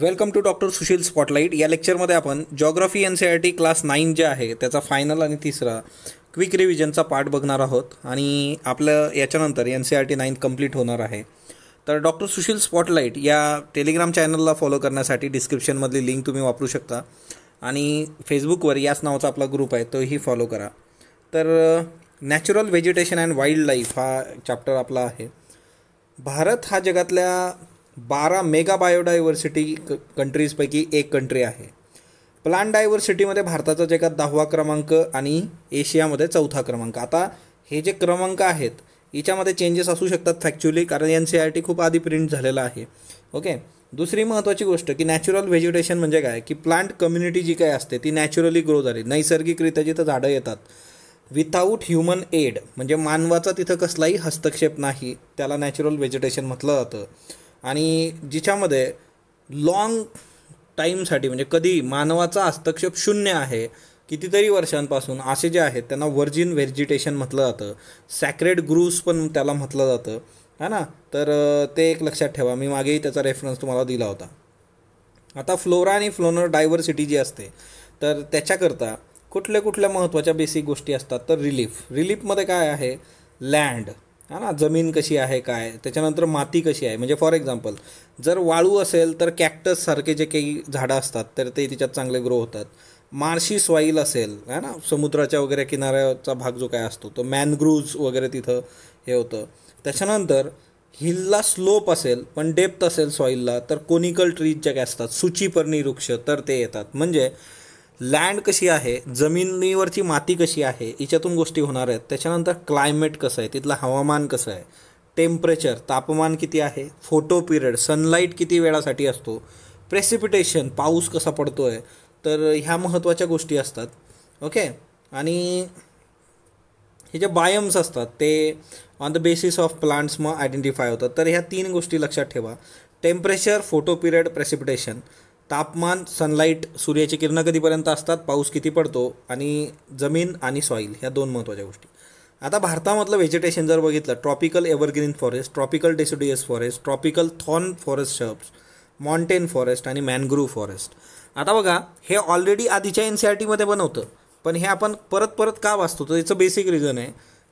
welcome to doctor Sushil spotlight या लेक्चरमध्ये आपण geography N C R T class nine जे आहे त्याचा फायनल आणि तिसरा क्विक रिव्हिजनचा पार्ट बघणार आहोत आणि आपलं याच्यानंतर N C R T nine complete होणार आहे तर डॉक्टर सुशील स्पॉटलाईट या टेलिग्राम चॅनलला फॉलो करण्यासाठी डिस्क्रिप्शनमधली लिंक तुम्ही वापरू शकता आणि फेसबुकवर याच नावाचा आपला ग्रुप आहे तोही फॉलो करा तर natural vegetation and wildlife हा चॅप्टर आपला आहे भारत हा जगातल्या बारा मेगा बायोडायव्हर्सिटी क कंट्रीजपैकी एक कंट्री आहे प्लांट डायव्हर्सिटीमध्ये भारताचा का दहावा क्रमांक आणि एशियामध्ये चौथा क्रमांक आता हे जे क्रमांक आहेत याच्यामध्ये चेंजेस असू शकतात फॅक्च्युअली कारण एन सी आय टी खूप आधी प्रिंट झालेला आहे ओके दुसरी महत्त्वाची गोष्ट की नॅचरल व्हेजिटेशन म्हणजे काय की प्लांट कम्युनिटी जी काय असते ती नॅचरली ग्रो झाली नैसर्गिकरित्या जिथं झाडं येतात विथाऊट ह्युमन एड म्हणजे मानवाचा तिथं कसलाही हस्तक्षेप नाही त्याला नॅचरल व्हेजिटेशन म्हटलं जातं आणि जिच्यामध्ये लाँग टाईमसाठी म्हणजे कधी मानवाचा हस्तक्षेप शून्य आहे कितीतरी वर्षांपासून असे जे आहेत त्यांना व्हर्जिन व्हेजिटेशन म्हटलं जातं सॅक्रेड ग्रुव्स पण त्याला म्हटलं जातं है ना तर ते एक लक्षात ठेवा मी मागेही त्याचा रेफरन्स तुम्हाला दिला होता आता फ्लोरा आणि फ्लोनर डायव्हर्सिटी जी असते तर त्याच्याकरता कुठल्या कुठल्या महत्त्वाच्या बेसिक गोष्टी असतात तर रिलीफ रिलीफमध्ये काय आहे लँड हा ना जमीन कशी आहे काय त्याच्यानंतर माती कशी आहे म्हणजे फॉर एक्झाम्पल जर वाळू असेल तर कॅक्टससारखे जे काही झाडं असतात तर ते तिच्यात चांगले ग्रो होतात मार्शी सॉईल असेल है ना समुद्राच्या वगैरे किनाऱ्याचा भाग जो काय असतो तो मॅनग्रूव्ज वगैरे तिथं हे होतं त्याच्यानंतर हिलला स्लोप असेल पण डेप्थ असेल सॉईलला तर कोनिकल ट्रीज जे काय असतात सुचीपर्णी वृक्ष तर ते येतात म्हणजे लँड कशी आहे जमिनीवरची माती कशी आहे याच्यातून गोष्टी होणार आहेत त्याच्यानंतर क्लायमेट कसं आहे तिथलं हवामान कसं आहे टेम्परेचर तापमान किती आहे फोटो पिरियड सनलाईट किती वेळासाठी असतो प्रेसिपिटेशन पाऊस कसा पडतो आहे तर ह्या महत्त्वाच्या गोष्टी असतात ओके आणि हे जे बायम्स असतात ते on the basis of plants मग आयडेंटिफाय होतात तर ह्या तीन गोष्टी लक्षात ठेवा टेम्परेचर फोटो पिरियड प्रेसिपिटेशन तापमान सनलाईट सूर्याची किरणं कधीपर्यंत असतात पाऊस किती पडतो आणि जमीन आणि सॉईल ह्या दोन महत्त्वाच्या गोष्टी आता भारतामधलं व्हेजिटेशन जर बघितलं tropical evergreen forest tropical deciduous forest tropical thorn forest shrubs montane forest आणि मॅनग्रूव्ह फॉरेस्ट आता बघा हे ऑलरेडी आधीच्या एन सी आर e टीमध्ये बनवतं पण हे आपण परत परत का वाचतो तर त्याचं बेसिक रिझन आहे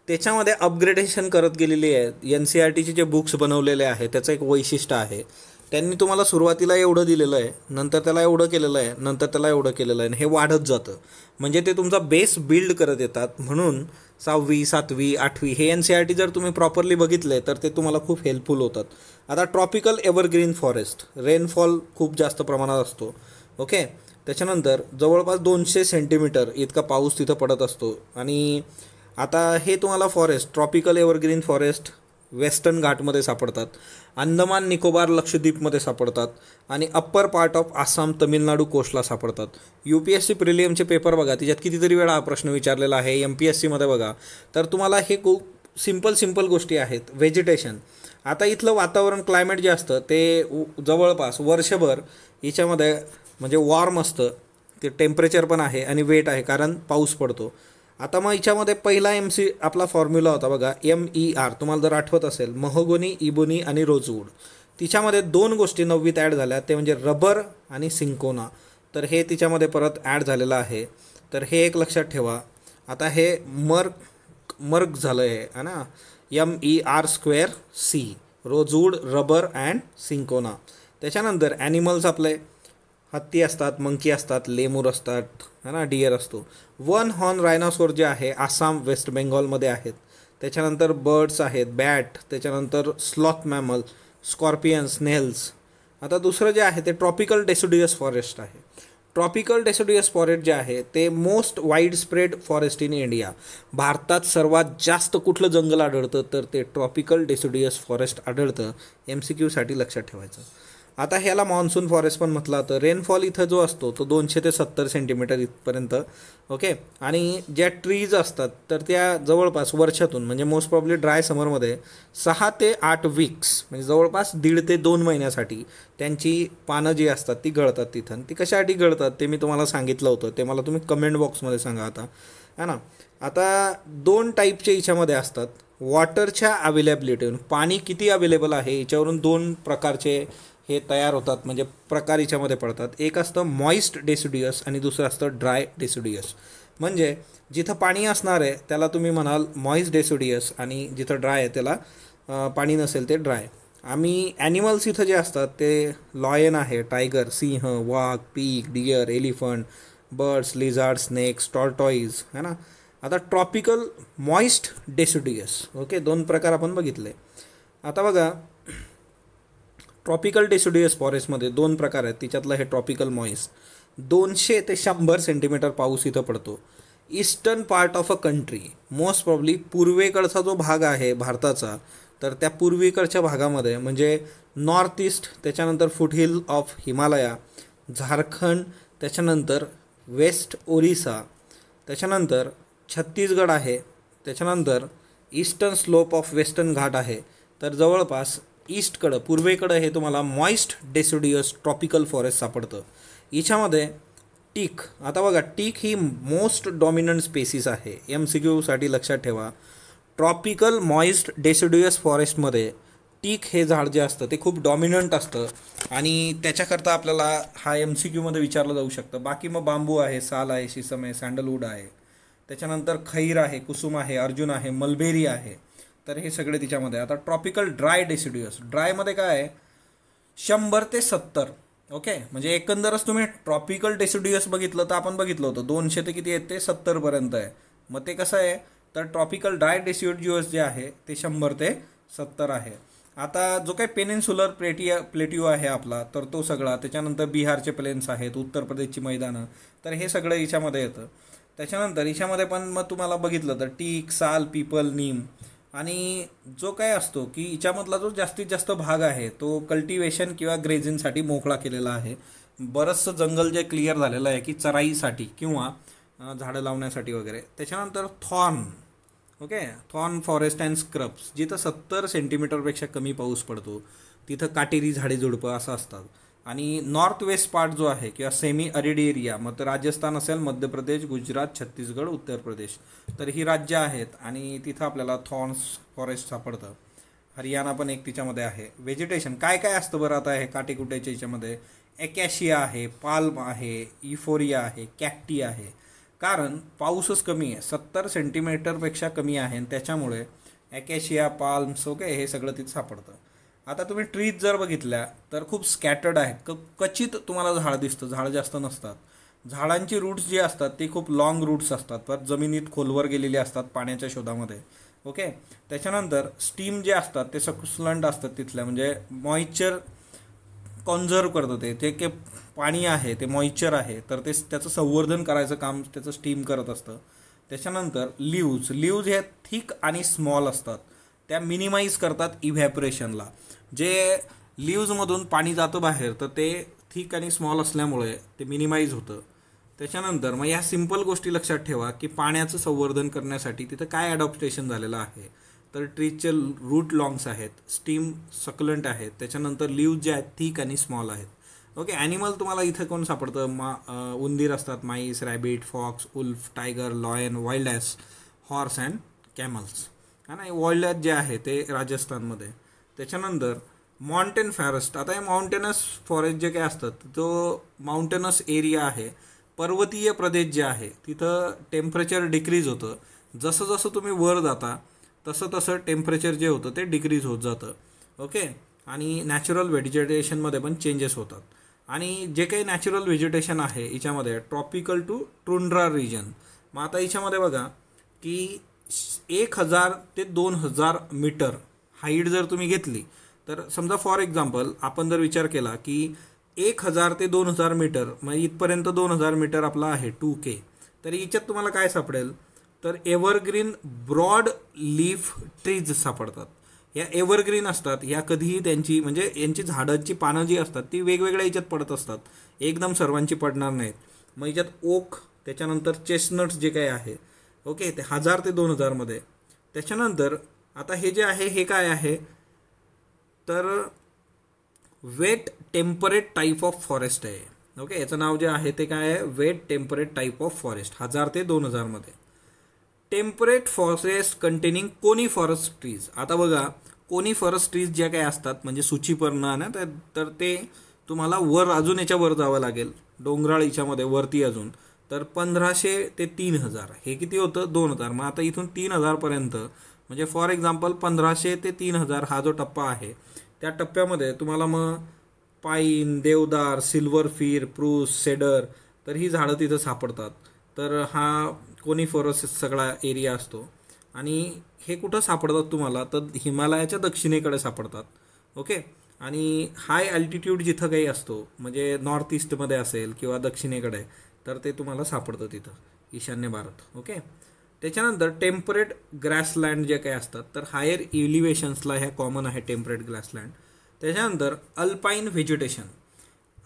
त्याच्यामध्ये अपग्रेडेशन करत गेलेली आहे एन सी आर टीचे जे बुक्स बनवलेले आहे त्याचं एक वैशिष्ट्य आहे त्यांनी तुम्हाला सुरुवातीला एवढं दिलेलं आहे नंतर त्याला एवढं केलेलं आहे नंतर त्याला एवढं केलेलं आहे हे वाढत जातं म्हणजे ते तुमचा बेस बिल्ड करत येतात म्हणून सहावी सातवी आठवी हे एन सी आर टी जर तुम्ही प्रॉपरली बघितले तर ते तुम्हाला खूप हेल्पफुल होतात आता ट्रॉपिकल एव्हरग्रीन फॉरेस्ट रेनफॉल खूप जास्त प्रमाणात असतो ओके त्याच्यानंतर जवळपास दोनशे सेंटीमीटर इतका पाऊस तिथं पडत असतो आणि आता हे तुम्हाला forest tropical evergreen forest western घाटमध्ये सापडतात अंदमान निकोबार लक्षद्वीपमध्ये सापडतात आणि upper part of Assam Tamil Nadu कोस्टला सापडतात यू पी एस सी प्रिलियमचे पेपर बघा तिच्यात कितीतरी वेळा हा प्रश्न विचारलेला आहे एम पी एस सीमध्ये बघा तर तुम्हाला हे खूप सिंपल सिंपल गोष्टी आहेत व्हेजिटेशन आता इथलं वातावरण क्लायमेट जे असतं ते जवळपास वर्षभर याच्यामध्ये म्हणजे वॉर्म असतं ते टेम्परेचर पण आहे आणि वेट आहे कारण पाऊस पडतो आता मग हिच्यामध्ये पहिला एम सी आपला फॉर्म्युला होता बघा एम ई आर तुम्हाला जर आठवत असेल महोगोनी इबोनी आणि रोजवूड तिच्यामध्ये दोन गोष्टी नववीत ॲड झाल्या ते म्हणजे रबर आणि सिंकोना तर हे तिच्यामध्ये परत ॲड झालेलं आहे तर हे एक लक्षात ठेवा आता हे मर्क मर्क झालं आहे है ना M E R square C rosewood rubber and cinchona त्याच्यानंतर ॲनिमल्स आपले हत्ती असतात मंकी असतात लेमूर असतात है ना डियर असतो वन हॉर्न रायनासोर जे आहे आसाम वेस्ट बेंगॉलमध्ये आहेत त्याच्यानंतर बर्ड्स आहेत बॅट त्याच्यानंतर स्लॉथ मॅमल स्कॉर्पियन स्नेल्स आता दुसरं जे आहे ते ट्रॉपिकल डेसिडियस फॉरेस्ट आहे ट्रॉपिकल डेसिडियस फॉरेस्ट जे आहे ते most widespread forest in India भारतात सर्वात जास्त कुठलं जंगल आढळतं तर ते ट्रॉपिकल डेसिडियस फॉरेस्ट आढळतं एम सी क्यूसाठी लक्षात ठेवायचं आता ह्याला मान्सून फॉरेस्ट पण म्हटलं तर रेनफॉल इथं जो असतो तो दोनशे ते सत्तर सेंटीमीटर इथपर्यंत ओके आणि ज्या ट्रीज असतात तर त्या जवळपास वर्षातून म्हणजे मोस्ट प्रॉब्ली ड्राय समरमध्ये सहा ते आठ वीक्स म्हणजे जवळपास दीड ते दोन महिन्यासाठी त्यांची पानं जी असतात ती गळतात तिथं ती कशासाठी गळतात ते मी तुम्हाला सांगितलं होतं ते मला तुम्ही कमेंट बॉक्समध्ये सांगा आता है ना आता दोन टाईपच्या याच्यामध्ये असतात वॉटरच्या अवेलेबिलिटीवरून पाणी किती अवेलेबल आहे याच्यावरून दोन प्रकारचे हे तयार होतात म्हणजे प्रकार याच्यामध्ये पडतात एक असतं मॉइस्ट डेसिडियस आणि दुसरं असतं ड्राय डेसिडियस म्हणजे जिथं पाणी असणार आहे त्याला तुम्ही म्हणाल मॉइस्ट डेसिडियस आणि जिथं ड्राय आहे त्याला पाणी नसेल ते ड्राय आम्ही ॲनिमल्स इथं जे असतात ते लॉयन आहे टायगर सिंह वाघ peak deer elephant birds lizard snakes tortoise है ना आता ट्रॉपिकल मॉइस्ट डेसिडियस ओके दोन प्रकार आपण बघितले आता बघा ट्रॉपिकल डेसिडियस फॉरेस्टमध्ये दोन प्रकार आहेत तिच्यातलं हे ट्रॉपिकल मॉईस दोनशे ते शंभर सेंटीमीटर पाऊस इथं पडतो eastern part of a country most probably पूर्वेकडचा जो भाग आहे भारताचा तर त्या पूर्वेकडच्या भागामध्ये म्हणजे नॉर्थ ईस्ट त्याच्यानंतर फुटहिल ऑफ हिमालया झारखंड त्याच्यानंतर वेस्ट ओरिसा त्याच्यानंतर छत्तीसगड आहे त्याच्यानंतर eastern slope of western Ghat आहे तर जवळपास ईस्टकडं पूर्वेकडं हे तुम्हाला मॉइस्ट डेसिडियस ट्रॉपिकल फॉरेस्ट सापडतं याच्यामध्ये टीक आता बघा टीक ही मोस्ट डॉमिनंट स्पेसिस आहे एम सी क्यूसाठी लक्षात ठेवा ट्रॉपिकल मॉइस्ट डेसिड्युअस फॉरेस्टमध्ये टीक हे झाड जे असतं ते खूप डॉमिनंट असतं आणि त्याच्याकरता आपल्याला हा एम सी क्यूमध्ये विचारलं जाऊ शकतं बाकी मग बांबू आहे साल आहे शिसम आहे सँडलवूड आहे त्याच्यानंतर खैर आहे कुसुम आहे अर्जुन आहे मलबेरी आहे तर हे सगळे तिच्यामध्ये आता ट्रॉपिकल ड्राय डेसिड्युअस ड्रायमध्ये काय आहे शंभर ते सत्तर ओके म्हणजे एकंदरच तुम्ही ट्रॉपिकल डेसिड्युअस बघितलं तर आपण बघितलं होतं दोनशे ते किती आहेत ते सत्तरपर्यंत आहे मग ते कसं आहे तर ट्रॉपिकल ड्राय डेसिड्युअस जे आहे ते शंभर ते सत्तर आहे आता जो काही पेनिन्सुलर प्लेटिया प्लेटिओ आहे आपला तर तो सगळा त्याच्यानंतर बिहारचे प्लेन्स आहेत उत्तर प्रदेशची मैदानं तर हे सगळं हिच्यामध्ये येतं त्याच्यानंतर हिच्यामध्ये पण मग तुम्हाला बघितलं तर टीक साल पीपल नीम आणि जो काय असतो की हिच्यामधला जो जास्तीत जास्त भाग आहे तो कल्टिवेशन किंवा ग्रेझिंगसाठी मोकळा केलेला आहे बरंचसं जंगल जे क्लिअर झालेलं आहे की चराईसाठी किंवा झाडं लावण्यासाठी वगैरे त्याच्यानंतर thorn okay thorn forest and scrubs जिथं सत्तर सेंटीमीटरपेक्षा कमी पाऊस पडतो तिथं काटेरी झाडे झुडपं असं असतात आणि नॉर्थ वेस्ट पार्ट जो आहे किंवा सेमी अरिड एरिया मग तर राजस्थान असेल मध्य प्रदेश गुजरात छत्तीसगड उत्तर प्रदेश तर ही राज्य आहेत आणि तिथं आपल्याला थॉर्न्स फॉरेस्ट सापडतं हरियाणा पण एक तिच्यामध्ये आहे व्हेजिटेशन काय काय असतं बरं आता हे काटेकुट्याच्या याच्यामध्ये एकॅशिया आहे पाल्म आहे इफोरिया आहे कॅक्टी आहे कारण पाऊसच कमी आहे सत्तर सेंटीमीटरपेक्षा कमी आहे आणि त्याच्यामुळे ॲकॅशिया पाल्म्स ओके हे सगळं तिथं सापडतं आता तुम्ही ट्रीज जर बघितल्या तर खूप स्कॅटर्ड आहेत क क्वचित तुम्हाला झाड दिसतं झाड जास्त नसतात झाडांची रूट्स जी असतात ती खूप लाँग रूट्स असतात परत जमिनीत खोलवर गेलेली असतात पाण्याच्या शोधामध्ये ओके त्याच्यानंतर स्टीम जे असतात ते सक्सलंट असतात तिथल्या म्हणजे मॉइश्चर कॉन्झर्व करतं ते जे की पाणी आहे ते मॉइश्चर आहे तर ते त्याचं संवर्धन करायचं काम त्याचं स्टीम करत असतं त्याच्यानंतर लिव्ज लिव्ज हे थिक आणि स्मॉल असतात त्या मिनिमाइज करतात इव्हॅपरेशनला जे लिव्जमधून पाणी जातं बाहेर तर ते थिक आणि स्मॉल असल्यामुळे ते मिनिमाइज होतं त्याच्यानंतर मग या सिम्पल गोष्टी लक्षात ठेवा की पाण्याचं संवर्धन करण्यासाठी तिथं काय ॲडॉप्टेशन झालेलं आहे तर ट्रीजचे रूट लॉंग्स आहेत स्टीम सकलंट आहेत त्याच्यानंतर लिव्ज जे आहेत थिक आणि स्मॉल आहेत ओके ॲनिमल तुम्हाला इथं कोण सापडतं मा उंदीर असतात mice rabbit fox wolf tiger lion wild horse and camels है ना वाईल्ड जे आहे ते राजस्थानमध्ये त्याच्यानंतर माउंटेन फॉरेस्ट आता हे माउंटेनस फॉरेस्ट जे काय असतात जो माउंटेनस एरिया आहे पर्वतीय प्रदेश जे आहे तिथं टेम्परेचर डिक्रीज होतं जसं जसं तुम्ही वर जाता तसं तसं टेम्परेचर जे होतं ते डिक्रीज होत जातं ओके आणि नॅचरल व्हेजिटेशनमध्ये पण चेंजेस होतात आणि जे काही नॅचरल व्हेजिटेशन आहे याच्यामध्ये ट्रॉपिकल टू ट्रुंड्रा रिजन मग आता हिच्यामध्ये बघा की एक हजार ते दोन हजार मीटर हाईट जर तुम्ही घेतली तर समजा फॉर एक्झाम्पल आपण जर विचार केला की एक हजार ते दोन हजार मीटर म्हणजे इथपर्यंत दोन हजार मीटर आपला आहे टू के तर याच्यात तुम्हाला काय सापडेल तर एव्हरग्रीन ब्रॉड लीफ ट्रीज सापडतात या एव्हरग्रीन असतात या कधीही त्यांची म्हणजे यांची झाडांची पानं जी असतात ती वेगवेगळ्या याच्यात पडत असतात एकदम सर्वांची पडणार नाहीत मग याच्यात ओक त्याच्यानंतर चेस्टनट्स जे काही आहे ओके ते हजार ते दोन हजारमध्ये त्याच्यानंतर आता हे जे आहे हे काय आहे तर wet temperate type of forest आहे ओके याचं नाव जे आहे ते काय आहे wet temperate type of forest हजार ते दोन हजारमध्ये टेम्परेट फॉरेस्ट कंटेनिंग कोनी फॉरेस्ट ट्रीज आता बघा कोनी फॉरेस्ट ट्रीज ज्या काय असतात म्हणजे सूचीपर्ण ना तर ते तुम्हाला वर अजून याच्यावर जावं लागेल डोंगराळ याच्यामध्ये वरती अजून तर पंधराशे ते तीन हजार हे किती होतं दोन हजार मग आता इथून तीन हजारपर्यंत म्हणजे फॉर एक्झाम्पल पंधराशे ते तीन हजार हा जो टप्पा आहे त्या टप्प्यामध्ये तुम्हाला मग पाईन देवदार सिल्वर फीर प्रूस सेडर तर ही झाडं तिथं सापडतात तर हा कोनिफोरस सगळा एरिया असतो आणि हे कुठं सापडतात तुम्हाला तर हिमालयाच्या दक्षिणेकडे सापडतात ओके आणि हाय अल्टिट्यूड जिथं काही असतो म्हणजे नॉर्थ ईस्टमध्ये असेल किंवा दक्षिणेकडे तर ते तुम्हाला सापडतं तिथं ईशान्य भारत ओके त्याच्यानंतर टेम्परेट ग्रॅसलँड जे काही असतात तर हायर इलिव्हेशन्सला ह्या कॉमन आहे टेम्परेट ग्रॅसलँड त्याच्यानंतर अल्पाईन व्हेजिटेशन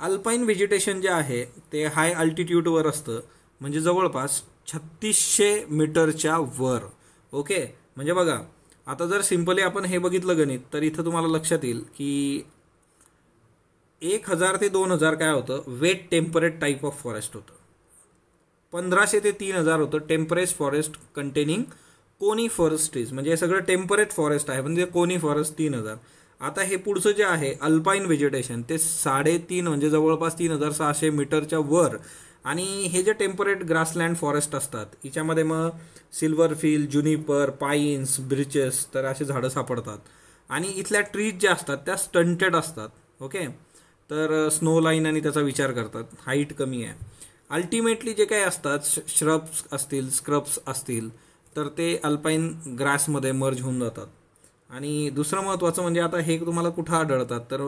अल्पाईन व्हेजिटेशन जे आहे ते हाय अल्टिट्यूडवर असतं म्हणजे जवळपास छत्तीसशे मीटरच्या वर ओके म्हणजे बघा आता जर सिम्पली आपण हे बघितलं गणित तर इथं तुम्हाला लक्षात येईल की एक हजार ते दोन हजार काय होतं wet temperate type of forest होतं पंधराशे ते तीन हजार होतं टेम्परेट फॉरेस्ट कंटेनिंग कोनी फॉरेस्ट ट्रीज म्हणजे हे सगळं टेम्परेट फॉरेस्ट आहे म्हणजे कोनी फॉरेस्ट तीन हजार आता हे पुढचं जे आहे अल्पाईन व्हेजिटेशन ते साडेतीन म्हणजे जवळपास तीन हजार सहाशे मीटरच्या वर आणि हे जे टेम्परेट ग्रासलँड फॉरेस्ट असतात हिच्यामध्ये मग silver fir juniper pines birches तर असे झाडं सापडतात आणि इथल्या ट्रीज ज्या असतात त्या स्टंटेड असतात ओके तर स्नो लाईन आणि त्याचा विचार करतात हाईट कमी आहे अल्टिमेटली जे काही असतात श्रब्स असतील स्क्रब्स असतील तर ते अल्पाईन ग्रासमध्ये मर्ज होऊन जातात आणि दुसरं महत्त्वाचं म्हणजे आता हे तुम्हाला कुठं आढळतात तर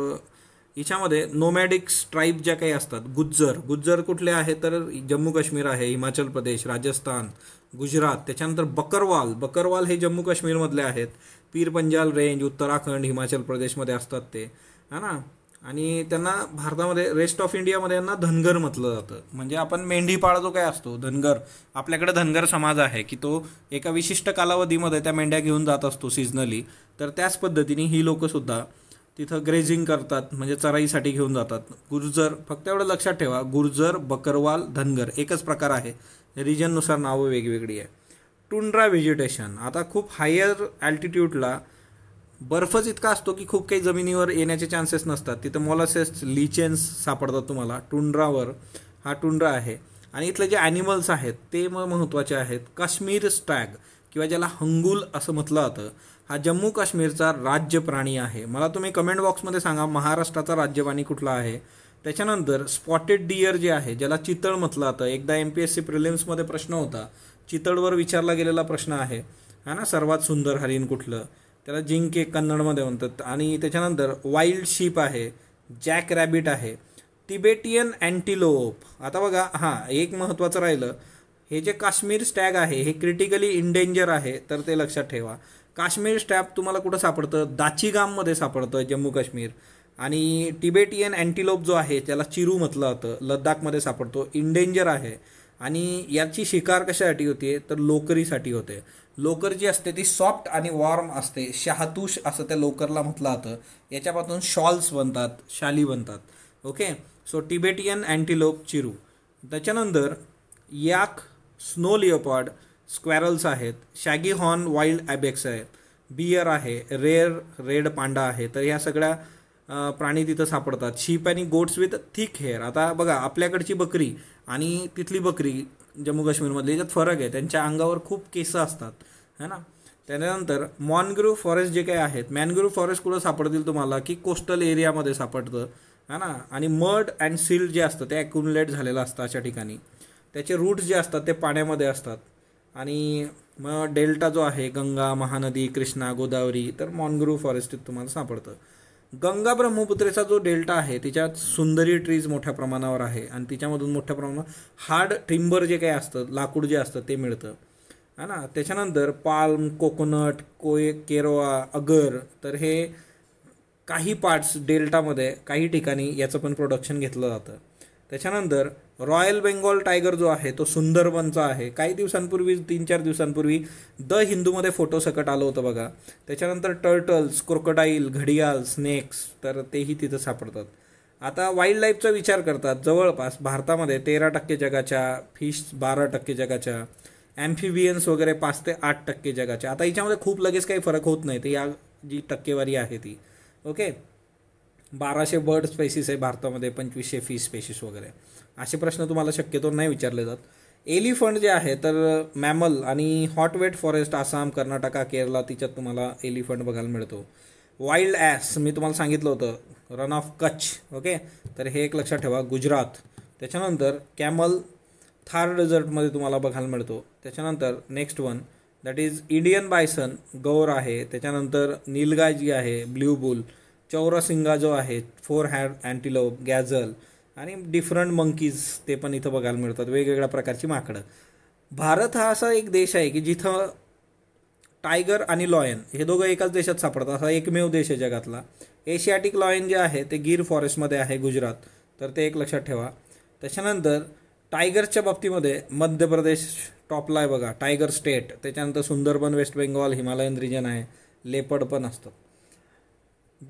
याच्यामध्ये नोमॅडिक स्ट्राईप ज्या काही असतात गुज्जर गुज्जर कुठले आहे तर जम्मू काश्मीर आहे हिमाचल प्रदेश राजस्थान गुजरात त्याच्यानंतर बकरवाल बकरवाल हे जम्मू काश्मीरमधले आहेत पीर पंजाल रेंज उत्तराखंड हिमाचल प्रदेशमध्ये असतात ते है ना आणि त्यांना भारतामध्ये रेस्ट ऑफ इंडियामध्ये यांना धनगर म्हटलं जातं म्हणजे आपण मेंढीपाळ जो काय असतो धनगर आपल्याकडे धनगर समाज आहे की तो एका विशिष्ट कालावधीमध्ये त्या मेंढ्या घेऊन जात असतो सीजनली तर त्याच पद्धतीने ही लोकंसुद्धा तिथं ग्रेझिंग करतात म्हणजे चराईसाठी घेऊन जातात गुर्जर फक्त एवढं लक्षात ठेवा गुर्जर बकरवाल धनगर एकच प्रकार आहे रिजननुसार नावं वेगवेगळी आहे टुंड्रा व्हेजिटेशन आता खूप हायर अल्टिट्यूडला बर्फच इतका असतो की खूप काही जमिनीवर येण्याचे चान्सेस नसतात तिथं मोलासेस लिचेन्स सापडतात तुम्हाला टुंड्रावर हा टुंड्रा आहे आणि इथले जे ॲनिमल्स आहेत ते मग महत्त्वाचे आहेत काश्मीर स्टॅग किंवा ज्याला हंगुल असं म्हटलं जातं हा जम्मू काश्मीरचा राज्य प्राणी आहे मला तुम्ही कमेंट बॉक्समध्ये सांगा महाराष्ट्राचा राज्यवाणी कुठला आहे त्याच्यानंतर स्पॉटेड डियर जे आहे ज्याला चितळ म्हटलं जातं एकदा एम पी एस सी प्रिलिम्समध्ये प्रश्न होता चितळवर विचारला गेलेला प्रश्न आहे हा ना सर्वात सुंदर हरिण कुठलं त्याला जिंके कन्नडमध्ये म्हणतात आणि त्याच्यानंतर वाईल्ड शीप आहे जॅक रॅबिट आहे तिबेटियन अँटिलोप आता बघा हां एक महत्त्वाचं राहिलं हे जे काश्मीर स्टॅग आहे हे क्रिटिकली इंडेंजर आहे तर ते लक्षात ठेवा काश्मीर स्टॅग तुम्हाला कुठं सापडतं दाचीगाममध्ये सापडतं जम्मू काश्मीर आणि टिबेटियन अँटीलोप जो आहे त्याला चिरू म्हटलं जातं लद्दाखमध्ये सापडतो इंडेंजर आहे आणि याची शिकार कशासाठी होते तर लोकरीसाठी होते लोकर जी असते ती सॉफ्ट आणि वॉर्म असते शहातूश असं त्या लोकरला म्हटलं जातं याच्यापासून शॉल्स बनतात शाली बनतात okay so Tibetan antelope chiru त्याच्यानंतर याक स्नो लिओपॉड स्क्वॅरल्स आहेत शॅगी हॉर्न वाईल्ड ॲबेक्स आहेत बियर आहे रेअर रेड पांडा आहे तर ह्या सगळ्या प्राणी तिथं सापडतात शीप आणि गोट्स विथ थिक हेअर आता बघा आपल्याकडची बकरी आणि तिथली बकरी जम्मू काश्मीरमधले याच्यात फरक आहे त्यांच्या अंगावर खूप केसं असतात है ना त्यानंतर मॉनग्रुव्ह फॉरेस्ट जे काही आहेत मॅनग्रुव्ह फॉरेस्ट कुठं सापडतील तुम्हाला की कोस्टल एरियामध्ये सापडतं है ना आणि मड अँड सिल्ड जे असतं ते ॲक्युमुलेट झालेलं असतं अशा ठिकाणी त्याचे रूट्स जे असतात ते पाण्यामध्ये असतात आणि मग डेल्टा जो आहे गंगा महानदी कृष्णा गोदावरी तर मॉनग्रुव्ह फॉरेस्ट तुम्हाला सापडतं गंगा ब्रह्मपुत्रेचा जो डेल्टा आहे तिच्यात सुंदरी ट्रीज मोठ्या प्रमाणावर आहे आणि तिच्यामधून मोठ्या प्रमाणावर हार्ड टिंबर जे काही असतं लाकूड जे असतं ते मिळतं है ना त्याच्यानंतर पाल्म कोकोनट कोय केरोआ अगर तर हे काही पार्ट्स डेल्टामध्ये काही ठिकाणी याचं पण प्रोडक्शन घेतलं जातं त्याच्यानंतर रॉयल बेंगॉल टायगर जो आहे तो सुंदरबनचा आहे काही दिवसांपूर्वी तीन चार दिवसांपूर्वी द हिंदूमध्ये फोटो सकट आलं होतं बघा त्याच्यानंतर टर्टल्स क्रोकोडाईल घडियाल स्नेक्स तर तेही तिथं सापडतात आता वाईल्ड विचार करतात जवळपास भारतामध्ये तेरा टक्के जगाच्या फिश बारा टक्के जगाच्या ॲम्फिबियन्स वगैरे पाच ते आठ टक्के जगाच्या आता याच्यामध्ये खूप लगेच काही फरक होत नाही ते या जी टक्केवारी आहे ती ओके बाराशे बर्ड स्पेसिस आहे भारतामध्ये पंचवीसशे फी स्पेसिस वगैरे असे प्रश्न तुम्हाला शक्यतो नाही विचारले जात एलिफंट जे आहे तर मॅमल आणि हॉटवेट फॉरेस्ट आसाम कर्नाटका केरला तिच्यात तुम्हाला एलिफंट बघायला मिळतो वाईल्ड ॲस मी तुम्हाला सांगितलं होतं रन ऑफ कच्छ ओके तर हे एक लक्षात ठेवा गुजरात त्याच्यानंतर कॅमल थार डेझर्टमध्ये तुम्हाला बघायला मिळतो त्याच्यानंतर next one that is Indian bison gaur आहे त्याच्यानंतर नीलगाय जी आहे ब्ल्यू बुल चौरासिंगा जो आहे फोर हॅड अँटिलोप गॅझल आणि डिफरंट मंकीज ते पण इथं बघायला मिळतात वेगवेगळ्या प्रकारची माकडं भारत हा असा एक देश आहे की जिथं टायगर आणि लॉयन हे दोघं एकाच देशात सापडतात असा एकमेव देश आहे जगातला एशियाटिक लॉयन जे आहे ते गिर फॉरेस्टमध्ये आहे गुजरात तर ते एक लक्षात ठेवा त्याच्यानंतर टायगरच्या बाबतीमध्ये मध्य प्रदेश टॉपला आहे बघा टायगर स्टेट त्याच्यानंतर सुंदरबन वेस्ट बेंगॉल हिमालयन रिजन आहे लेपड पण असतं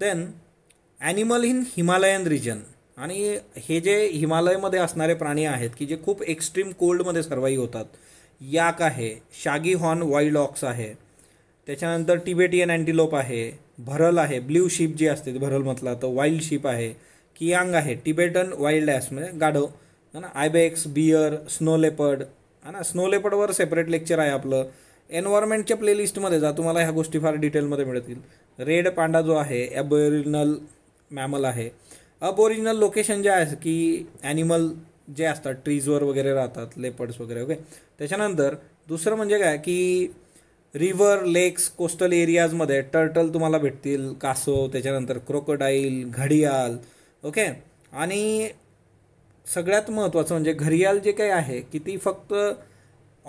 then animal in Himalayan region आणि हे जे हिमालयमध्ये असणारे प्राणी आहेत की जे खूप एक्स्ट्रीम कोल्डमध्ये सर्वाई होतात याक आहे शागी हॉर्न वाईल्ड ऑक्स आहे त्याच्यानंतर टिबेटियन अँटिलोप आहे भरल आहे ब्ल्यू शीप जी असते भरल म्हटलं तर वाईल्ड शीप आहे कियांग आहे टिबेटन वाईल्ड ॲस म्हणजे गाढव है ना आयबेक्स बियर स्नो लेपर्ड है ना स्नो लेपर्डवर सेपरेट लेक्चर आहे आपलं एन्व्हायरमेंटच्या प्लेलिस्टमध्ये जा तुम्हाला ह्या गोष्टी फार डिटेलमध्ये मिळतील रेड पांडा जो आहे ॲबोरिजिनल मॅमल आहे ओरिजिनल लोकेशन जे आहे की ॲनिमल जे असतात ट्रीजवर वगैरे राहतात लेपर्ड्स वगैरे ओके त्याच्यानंतर दुसरं म्हणजे काय की रिवर लेक्स कोस्टल एरियाजमध्ये टर्टल तुम्हाला भेटतील कासो त्याच्यानंतर क्रोकोडाईल घडियाल ओके आणि सगळ्यात महत्त्वाचं म्हणजे घरियाल जे काही आहे की ती फक्त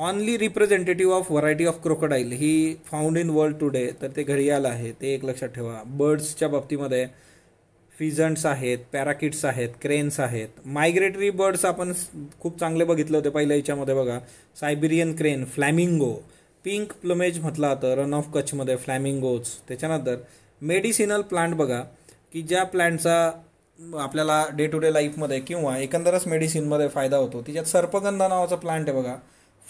only representative of variety of crocodile ही फाउंड इन वर्ल्ड टुडे तर ते घडियाल आहे ते एक लक्षात ठेवा बर्ड्सच्या बाबतीमध्ये फिजंट्स आहेत पॅराकिट्स आहेत क्रेन्स आहेत मायग्रेटरी बर्ड्स आपण खूप चांगले बघितले होते पहिल्या याच्यामध्ये बघा Siberian crane flamingo pink plumage म्हटला तर रन ऑफ कच्छमध्ये फ्लॅमिंगोज त्याच्यानंतर मेडिसिनल प्लांट बघा की ज्या प्लांटचा आपल्याला डे टू डे लाईफमध्ये किंवा एकंदरच मेडिसिनमध्ये फायदा होतो तिच्यात सर्पगंधा नावाचा प्लांट आहे बघा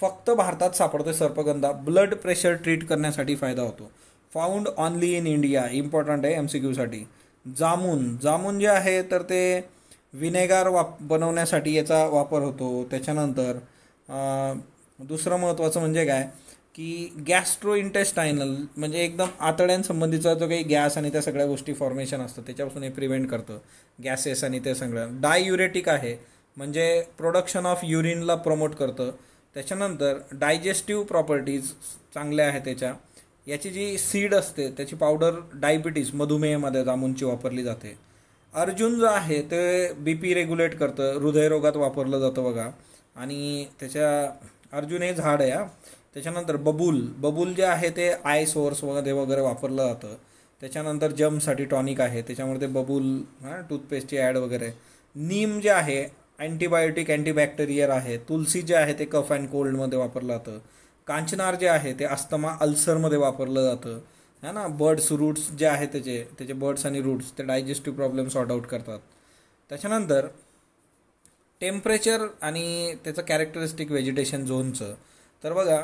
फक्त भारतात सापडतोय सर्पगंधा ब्लड प्रेशर ट्रीट करण्यासाठी फायदा होतो found only in India important आहे एम सी क्यूसाठी जामून जामून जे आहे तर ते विनेगार वाप बनवण्यासाठी याचा वापर होतो त्याच्यानंतर दुसरं महत्त्वाचं म्हणजे काय की गॅस्ट्रो इंटेस्टायनल म्हणजे एकदम आतड्यांसंबंधीचा जो काही गॅस आणि त्या सगळ्या गोष्टी फॉर्मेशन असतं त्याच्यापासून हे प्रिव्हेंट करतं गॅसेस आणि ते सगळं डायुरेटिक आहे म्हणजे प्रोडक्शन ऑफ युरिनला प्रमोट करतं त्याच्यानंतर डायजेस्टिव्ह प्रॉपर्टीज चांगल्या आहेत त्याच्या याची जी सीड असते त्याची पावडर डायबिटीज मधुमेहमध्ये जामुनची वापरली जाते अर्जुन जो आहे ते बी पी रेग्युलेट करतं हृदयरोगात वापरलं जातं बघा आणि त्याच्या अर्जुन हे झाड आहे त्याच्यानंतर बबूल बबूल जे आहे ते आय सोर्स वगैरे वगैरे वापरलं जातं त्याच्यानंतर जमसाठी टॉनिक आहे त्याच्यामध्ये ते बबूल हां टूथपेस्टची ॲड वगैरे नीम जे आहे अँटीबायोटिक अँटीबॅक्टेरियर आहे तुलसी जे आहे ते कफ अँड कोल्डमध्ये वापरलं जातं कांचनार जे आहे ते अस्तमा अल्सरमध्ये वापरलं जातं है ना बर्ड्स रूट्स जे आहे त्याचे त्याचे बर्ड्स आणि रूट्स ते डायजेस्टिव्ह प्रॉब्लेम सॉर्ट आऊट करतात त्याच्यानंतर टेम्परेचर आणि त्याचं कॅरेक्टरिस्टिक व्हेजिटेशन झोनचं तर बघा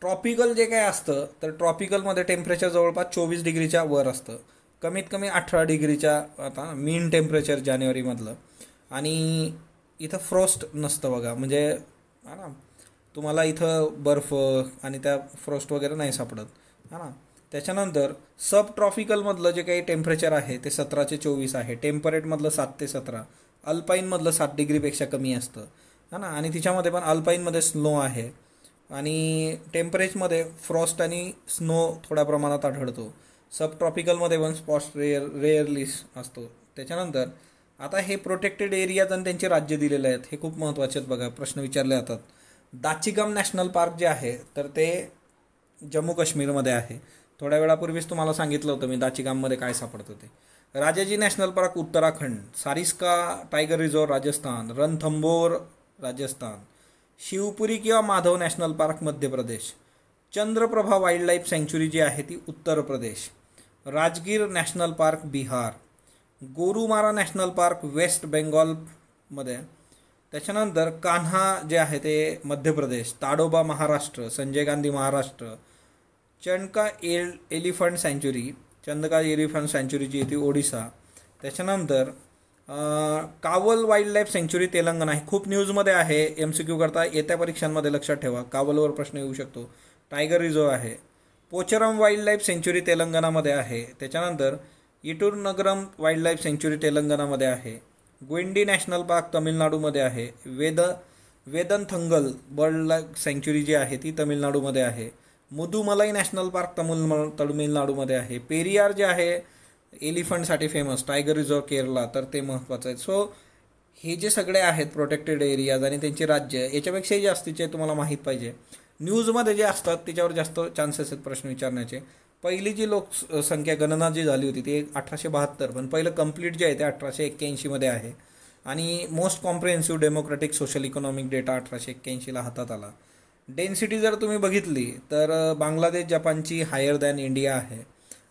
ट्रॉपिकल जे काय असतं तर ट्रॉपिकलमध्ये टेम्परेचर जवळपास चोवीस डिग्रीच्या वर असतं कमीत कमी अठरा डिग्रीच्या आता मीन टेम्परेचर जानेवारीमधलं आणि इथं फ्रॉस्ट नसतं बघा म्हणजे हा ना तुम्हाला इथं बर्फ आणि त्या फ्रॉस्ट वगैरे नाही सापडत हा ना त्याच्यानंतर सब ट्रॉफिकलमधलं जे काही टेम्परेचर आहे ते सतराचे चोवीस आहे टेम्परेटमधलं सात ते सतरा अल्पाईनमधलं सात डिग्रीपेक्षा कमी असतं हा ना आणि तिच्यामध्ये पण अल्पाईनमध्ये स्नो आहे आणि टेम्परेचमध्ये फ्रॉस्ट आणि स्नो थोड्या प्रमाणात आढळतो सब ट्रॉपिकलमध्ये पण स्पॉट रेअर रेअरली असतो त्याच्यानंतर आता हे प्रोटेक्टेड एरियाज आणि त्यांचे राज्य दिलेले आहेत हे खूप महत्त्वाचे आहेत बघा प्रश्न विचारले जातात दाचिगम नॅशनल पार्क जे आहे तर ते जम्मू काश्मीरमध्ये आहे थोड्या वेळापूर्वीच तुम्हाला सांगितलं होतं मी दाचिगाममध्ये काय सापडतं ते Rajaji national park Uttarakhand Sariska tiger resort Rajasthan Ranthambore Rajasthan Shivpuri किंवा Madhav national park Madhya Pradesh Chandraprabha wildlife sanctuary जी आहे ती Uttar Pradesh Rajgir national park Bihar Gorumara national park West बेंगॉलमध्ये त्याच्यानंतर कान्हा जे आहे ते मध्य प्रदेश ताडोबा महाराष्ट्र संजय गांधी महाराष्ट्र चंडका एल एलिफंट सँच्युरी चंदका एलिफंट सँच्युरीची येते ओडिसा त्याच्यानंतर कावल वाईल्ड लाईफ सँच्युरी तेलंगणा हे खूप न्यूजमध्ये आहे एम सी क्यू करता येत्या परीक्षांमध्ये लक्षात ठेवा कावलवर प्रश्न येऊ शकतो टायगर रिझर्व आहे पोचरम वाईल्ड लाईफ सँच्युरी तेलंगणामध्ये आहे त्याच्यानंतर इटूर नगरम वाईल्डलाईफ सँक्च्युरी तेलंगणामध्ये आहे गुंडी नॅशनल पार्क तमिळनाडूमध्ये आहे वेद वेदनथंगल बर्ड लाईफ सँक्च्युरी जी आहे ती तमिळनाडूमध्ये आहे मुदुमलाई नॅशनल पार्क तमिळ तमिळनाडूमध्ये आहे पेरियार जे आहे एलिफंटसाठी फेमस टायगर रिझॉर्ट केरला तर ते महत्त्वाचं आहे सो हे जे सगळे आहेत प्रोटेक्टेड एरियाज आणि त्यांचे राज्य याच्यापेक्षाही जास्तीचे तुम्हाला माहीत पाहिजे न्यूजमध्ये जे असतात त्याच्यावर जास्त चान्सेस आहेत प्रश्न विचारण्याचे पहिली जी लोकसंख्या गणना जी झाली होती ती अठराशे बहात्तर पण पहिलं कम्प्लीट जे आहे ते अठराशे एक्क्याऐंशीमध्ये आहे आणि most comprehensive democratic social economic data अठराशे एक्क्याऐंशीला हातात आला डेन्सिटी जर तुम्ही बघितली तर बांगलादेश जपानची हायर दॅन इंडिया आहे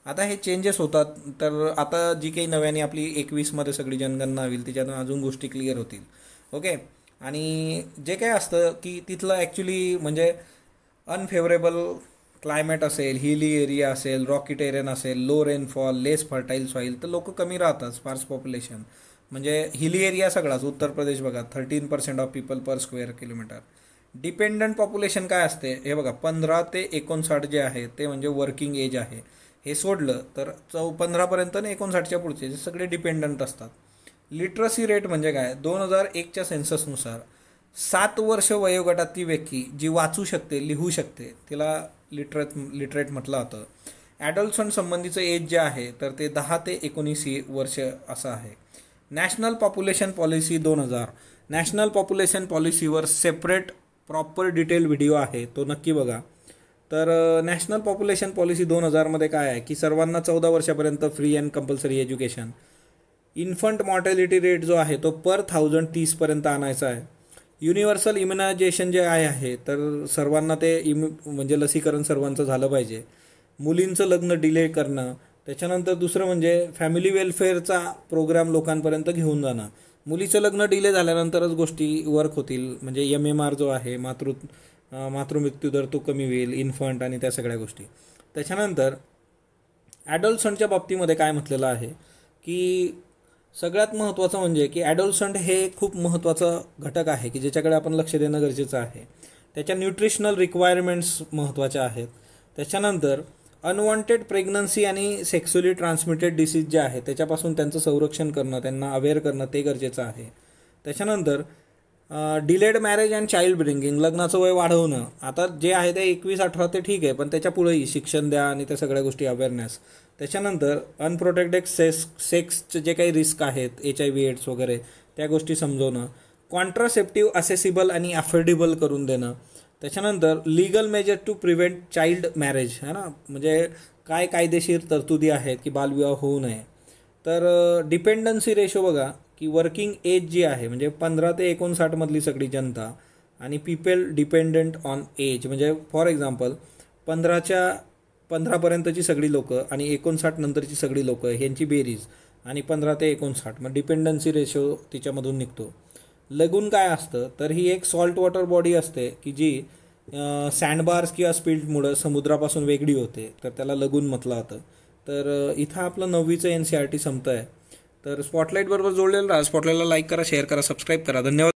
आता हे चेंजेस होतात तर आता जी काही नव्याने आपली एकवीसमध्ये सगळी जनगणना होईल त्याच्यातून अजून गोष्टी क्लिअर होतील ओके आणि जे काय असतं की तिथलं ॲक्च्युली म्हणजे अनफेवरेबल क्लायमेट असेल हिली एरिया असेल रॉकी टेरेन असेल low rainfall less fertile soil तर लोक कमी राहतात स्पार्स पॉप्युलेशन म्हणजे हिली एरिया सगळाच उत्तर प्रदेश बघा thirteen percent of people per square kilometre dependent population काय असते हे बघा पंधरा ते एकोणसाठ जे आहे ते म्हणजे वर्किंग एज आहे हे सोडलं तर चौ पंधरापर्यंत आणि एकोणसाठच्या पुढचे जे सगळे डिपेंडंट असतात लिटरसी रेट म्हणजे काय दोन हजार एकच्या सेन्ससनुसार सात वर्ष वयोगटात ती व्यक्ती जी वाचू शकते लिहू शकते तिला लिटरेट लिटरेट म्हटलं जातं ॲडल्टसन संबंधीचं एज जे आहे तर ते दहा ते एकोणीस वर्ष असं आहे नॅशनल पॉप्युलेशन पॉलिसी दोन हजार नॅशनल पॉप्युलेशन पॉलिसीवर सेपरेट प्रॉपर डिटेल व्हिडिओ आहे तो नक्की बघा तर नॅशनल पॉप्युलेशन पॉलिसी दोन हजारमध्ये काय आहे की सर्वांना चौदा वर्षापर्यंत free and compulsory education infant mortality rate जो आहे तो पर थाउजंड तीसपर्यंत आणायचा आहे युनिव्हर्सल इम्युनायझेशन जे आहे आहे तर सर्वांना ते इम्यु म्हणजे लसीकरण सर्वांचं झालं पाहिजे मुलींचं लग्न डिले करणं त्याच्यानंतर दुसरं म्हणजे फॅमिली वेलफेअरचा प्रोग्राम लोकांपर्यंत घेऊन जाणं मुलीचं लग्न डिले झाल्यानंतरच गोष्टी वर्क होतील म्हणजे एम एम आर जो आहे मातृ मातृमृत्यू दर तो कमी होईल इन्फंट आणि त्या सगळ्या गोष्टी त्याच्यानंतर ॲडल्टसनच्या बाबतीमध्ये काय म्हटलेलं आहे की सगळ्यात महत्त्वाचं म्हणजे की ॲडोलसंट हे खूप महत्त्वाचं घटक आहे की ज्याच्याकडे आपण लक्ष देणं गरजेचं आहे त्याच्या न्यूट्रिशनल रिक्वायरमेंट्स महत्त्वाच्या आहेत त्याच्यानंतर अनवॉन्टेड प्रेग्नन्सी आणि सेक्स्युली ट्रान्समिटेड डिसीज जे आहे त्याच्यापासून त्यांचं संरक्षण करणं त्यांना अवेअर करणं ते गरजेचं आहे त्याच्यानंतर delayed marriage and child bringing लग्नाचं वय वाढवणं आता जे आहे ते एकवीस अठरा ते ठीक आहे पण त्याच्या पुढेही शिक्षण द्या आणि त्या सगळ्या गोष्टी अवेअरनेस त्याच्यानंतर अनप्रोटेक्टेड सेक्स सेक्सचे जे काही रिस्क आहेत एच आय व्ही एड्स वगैरे त्या गोष्टी समजवणं कॉन्ट्रासेप्टिव्ह असेसिबल आणि अफोर्डेबल करून देणं त्याच्यानंतर legal measure to prevent child marriage है ना म्हणजे काय कायदेशीर तरतुदी आहेत की बालविवाह होऊ नये तर डिपेंडन्सी रेशो बघा की वर्किंग एज जी आहे म्हणजे पंधरा ते एकोणसाठमधली सगळी जनता आणि पीपल डिपेंडंट ऑन एज म्हणजे फॉर एक्झाम्पल पंधराच्या पंधरापर्यंतची सगळी लोकं आणि एकोणसाठ नंतरची सगळी लोकं ह्यांची बेरीज आणि पंधरा ते एकोणसाठ मग डिपेंडन्सी रेशो तिच्यामधून निघतो लगून काय असतं तर ही एक सॉल्ट वॉटर बॉडी असते की जी सँडबार्स किंवा स्पिल्टमुळं समुद्रापासून वेगळी होते तर त्याला लगून म्हटलं जातं तर इथं आपलं नववीचं N C R e T संपतं आहे तर बरोबर जोडलेलं राहा स्पॉटलाईटला लाईक करा शेअर करा सबस्क्राईब करा धन्यवाद